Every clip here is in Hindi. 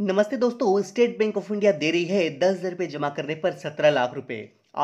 नमस्ते दोस्तों स्टेट बैंक ऑफ इंडिया दे रही है दस हज़ार रुपये जमा करने पर सत्रह लाख रुपए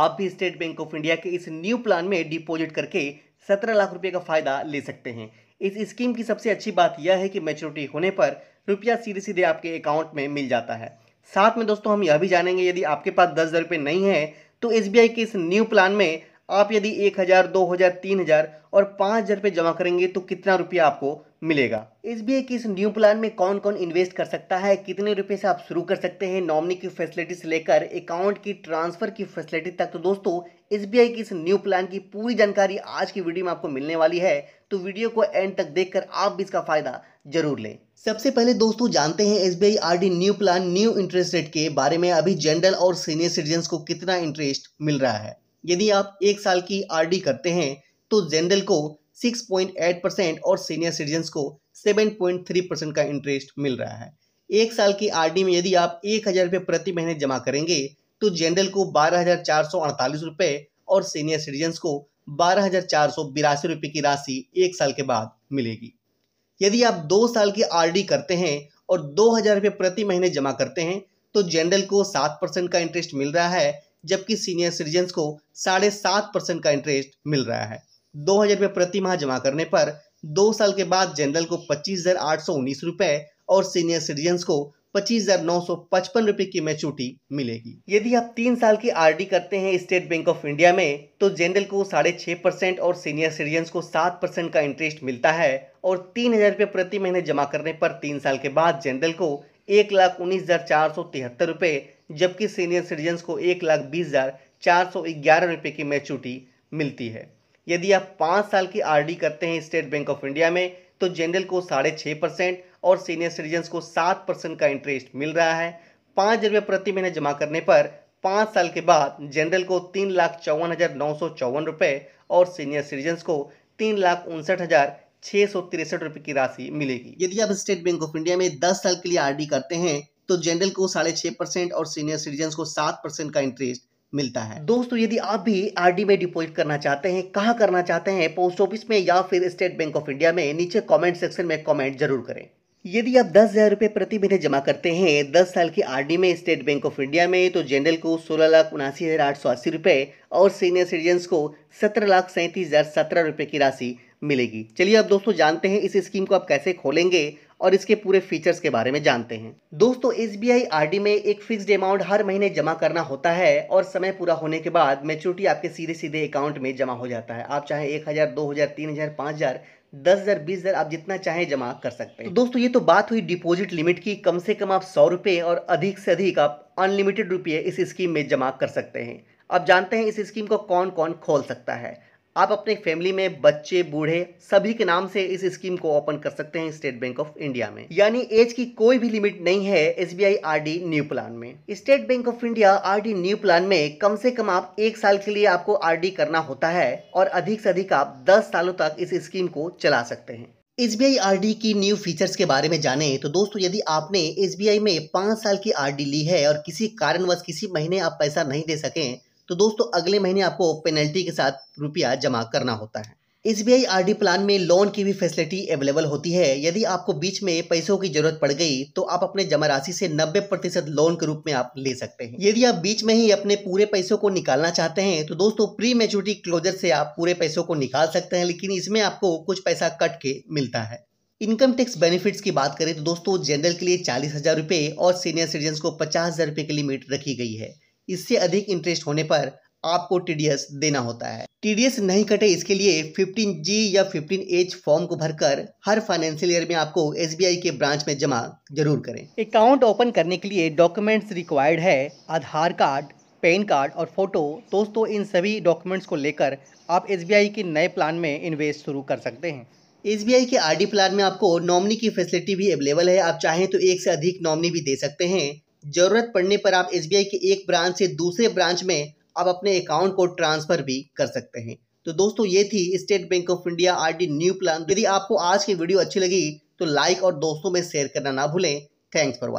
आप भी स्टेट बैंक ऑफ इंडिया के इस न्यू प्लान में डिपॉजिट करके सत्रह लाख रुपए का फायदा ले सकते हैं इस स्कीम की सबसे अच्छी बात यह है कि मेच्योरिटी होने पर रुपया सीधे सीधे आपके अकाउंट में मिल जाता है साथ में दोस्तों हम यह भी जानेंगे यदि आपके पास दस हज़ार रुपये नहीं है तो एस के इस न्यू प्लान में आप यदि एक हज़ार दो हज़ार तीन हज़ार और पाँच हज़ार रुपये जमा करेंगे तो कितना रुपया आपको मिलेगा एस के इस न्यू प्लान में कौन कौन इन्वेस्ट कर सकता है कितने रुपए से आप शुरू कर सकते हैं नॉमनी की फैसिलिटी से लेकर अकाउंट की ट्रांसफर की फैसिलिटी तक तो दोस्तों एस बी की इस न्यू प्लान की पूरी जानकारी आज की वीडियो में आपको मिलने वाली है तो वीडियो को एंड तक देख आप भी इसका फायदा जरूर लें सबसे पहले दोस्तों जानते हैं S B I new plan new interest rate के बारे में अभी जनरल और सीनियर सिटीजन को कितना इंटरेस्ट मिल रहा है यदि आप एक साल की आर करते हैं तो जनरल को 6.8 परसेंट और सीनियर सिटीजन को 7.3 परसेंट का इंटरेस्ट मिल रहा है एक साल की आरडी में यदि आप एक हज़ार रुपये प्रति महीने जमा करेंगे तो जनरल को बारह हज़ार चार सौ अड़तालीस और सीनियर सिटीजन्स को बारह हज़ार चार सौ बिरासी की राशि एक साल के बाद मिलेगी यदि आप दो साल की आरडी करते हैं और दो हज़ार रुपये प्रति महीने जमा करते हैं तो जनरल को सात परसेंट का इंटरेस्ट मिल रहा है जबकि सीनियर सिटीजन्स को साढ़े सात परसेंट का इंटरेस्ट मिल रहा है दो हजार रुपये प्रति माह जमा करने पर दो साल के बाद जनरल को पच्चीस हजार आठ सौ उन्नीस रुपये और सीनियर सिटीजन्स को पच्चीस हजार नौ सौ पचपन रुपए की मैच्योरिटी मिलेगी यदि आप तीन साल की आरडी करते हैं स्टेट बैंक ऑफ इंडिया में तो जनरल को साढ़े छः परसेंट और सीनियर सिटीजन्स को सात परसेंट का इंटरेस्ट मिलता है और तीन हजार रुपये प्रति महीने जमा करने पर तीन साल के बाद जनरल को एक लाख उन्नीस हजार चार सौ तिहत्तर रुपये जबकि सीनियर सिटीजन्स को एक लाख बीस हजार चार सौ ग्यारह रुपये की मैच्योरिटी मिलती है यदि आप पाँच साल की आरडी करते हैं स्टेट बैंक ऑफ इंडिया में तो जनरल को साढ़े छः परसेंट और सीनियर सिटीजन्स को सात परसेंट का इंटरेस्ट मिल रहा है पाँच रुपये प्रति महीने जमा करने पर पाँच साल के बाद जनरल को तीन लाख चौवन हज़ार नौ सौ चौवन रुपये और सीनियर सिटीजन्स को तीन लाख उनसठ हज़ार छः सौ तिरसठ रुपये की राशि मिलेगी यदि आप स्टेट बैंक ऑफ इंडिया में दस साल के लिए आर करते हैं तो जनरल को साढ़े छः परसेंट और सीनियर सिटीजन को सात परसेंट का इंटरेस्ट मिलता है दोस्तों यदि आप भी आरडी में डिपॉजिट करना चाहते हैं कहाँ करना चाहते हैं पोस्ट ऑफिस में या फिर स्टेट बैंक ऑफ इंडिया में नीचे कमेंट सेक्शन में कमेंट जरूर करें यदि आप दस हज़ार रुपये प्रति महीने जमा करते हैं दस साल की आरडी में स्टेट बैंक ऑफ इंडिया में तो जनरल को सोलह लाख उनासी हज़ार आठ सौ अस्सी रुपये और सीनियर सिटीजन्स को सत्रह लाख सैंतीस हज़ार सत्रह रुपये की राशि मिलेगी चलिए अब दोस्तों जानते हैं इस स्कीम को आप कैसे खोलेंगे और इसके पूरे फीचर्स के बारे में जानते हैं दोस्तों एस बी में एक फिक्स्ड अमाउंट हर महीने जमा करना होता है और समय पूरा होने के बाद मेच्योरिटी आपके सीधे सीधे अकाउंट में जमा हो जाता है आप चाहे एक हज़ार दो हज़ार तीन हज़ार पाँच हज़ार दस हज़ार बीस हज़ार आप जितना चाहे जमा कर सकते हैं तो दोस्तों ये तो बात हुई डिपॉजिट लिमिट की कम से कम आप सौ रुपये और अधिक से अधिक आप अनलिमिटेड रुपये इस स्कीम में जमा कर सकते हैं अब जानते हैं इस स्कीम को कौन कौन खोल सकता है आप अपने फैमिली में बच्चे बूढ़े सभी के नाम से इस स्कीम को ओपन कर सकते हैं स्टेट बैंक ऑफ इंडिया में यानी एज की कोई भी लिमिट नहीं है S B I R D new plan में State Bank of India R D new plan में कम से कम आप एक साल के लिए आपको आर डी करना होता है और अधिक से अधिक आप दस सालों तक इस स्कीम को चला सकते हैं S B I R D की न्यू फीचर्स के बारे में जाने तो दोस्तों यदि आपने एस बी आई में पाँच साल की आर डी ली है और किसी कारणवश किसी महीने आप पैसा नहीं दे सकें तो दोस्तों अगले महीने आपको पेनल्टी के साथ रुपया जमा करना होता है एस बी आई प्लान में लोन की भी फैसिलिटी अवेलेबल होती है यदि आपको बीच में पैसों की जरूरत पड़ गई तो आप अपने जमा राशि से 90 प्रतिशत लोन के रूप में आप ले सकते हैं यदि आप बीच में ही अपने पूरे पैसों को निकालना चाहते हैं तो दोस्तों प्री मेच्योरिटी क्लोजर से आप पूरे पैसों को निकाल सकते हैं लेकिन इसमें आपको कुछ पैसा कट के मिलता है इनकम टैक्स बेनिफिट्स की बात करें तो दोस्तों जनरल के लिए चालीस हज़ार रुपये और सीनियर सिटीजन को पचास हज़ार रुपये की लिमिट रखी गई है इससे अधिक इंटरेस्ट होने पर आपको टी देना होता है टी नहीं कटे इसके लिए 15G या 15H फॉर्म को भरकर हर फाइनेंशियल ईयर में आपको एस के ब्रांच में जमा जरूर करें अकाउंट ओपन करने के लिए डॉक्यूमेंट्स रिक्वायर्ड है आधार कार्ड पैन कार्ड और फोटो दोस्तों इन सभी डॉक्यूमेंट्स को लेकर आप एस के नए प्लान में इन्वेस्ट शुरू कर सकते हैं एस के आर प्लान में आपको नॉमनी की फैसिलिटी भी अवेलेबल है आप चाहें तो एक से अधिक नॉमनी भी दे सकते हैं ज़रूरत पड़ने पर आप एस के एक ब्रांच से दूसरे ब्रांच में आप अपने अकाउंट को ट्रांसफ़र भी कर सकते हैं तो दोस्तों ये थी State Bank of India R new plan यदि आपको आज की वीडियो अच्छी लगी तो लाइक और दोस्तों में शेयर करना ना भूलें थैंक्स फॉर वॉचिंग